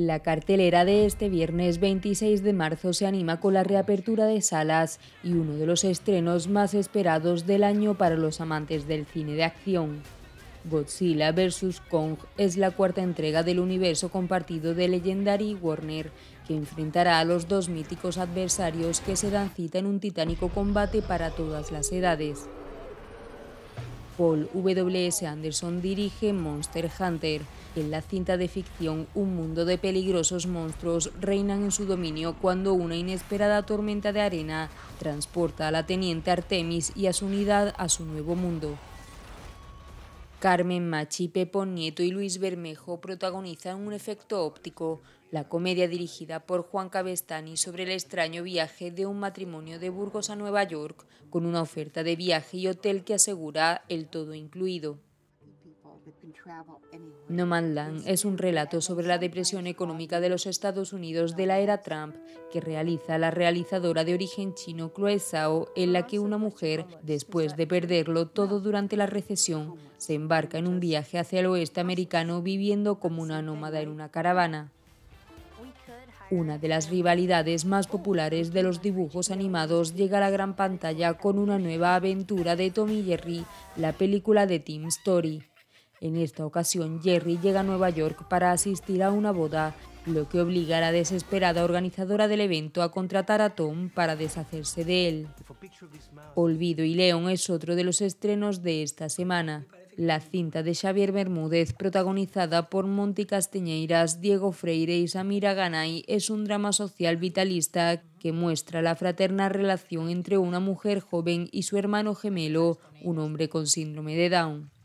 La cartelera de este viernes 26 de marzo se anima con la reapertura de salas y uno de los estrenos más esperados del año para los amantes del cine de acción. Godzilla vs. Kong es la cuarta entrega del universo compartido de Legendary Warner, que enfrentará a los dos míticos adversarios que se dan cita en un titánico combate para todas las edades. Paul W.S. Anderson dirige Monster Hunter, en la cinta de ficción, un mundo de peligrosos monstruos reinan en su dominio cuando una inesperada tormenta de arena transporta a la teniente Artemis y a su unidad a su nuevo mundo. Carmen Machi, Pepo Nieto y Luis Bermejo protagonizan un efecto óptico, la comedia dirigida por Juan Cabestani sobre el extraño viaje de un matrimonio de Burgos a Nueva York, con una oferta de viaje y hotel que asegura el todo incluido. No Man es un relato sobre la depresión económica de los Estados Unidos de la era Trump que realiza la realizadora de origen chino Chloe Zhao, en la que una mujer, después de perderlo todo durante la recesión, se embarca en un viaje hacia el oeste americano viviendo como una nómada en una caravana. Una de las rivalidades más populares de los dibujos animados llega a la gran pantalla con una nueva aventura de Tommy Jerry, la película de Tim Story. En esta ocasión, Jerry llega a Nueva York para asistir a una boda, lo que obliga a la desesperada organizadora del evento a contratar a Tom para deshacerse de él. Olvido y León es otro de los estrenos de esta semana. La cinta de Xavier Bermúdez, protagonizada por Monty Castiñeiras, Diego Freire y Samira Ganay, es un drama social vitalista que muestra la fraterna relación entre una mujer joven y su hermano gemelo, un hombre con síndrome de Down.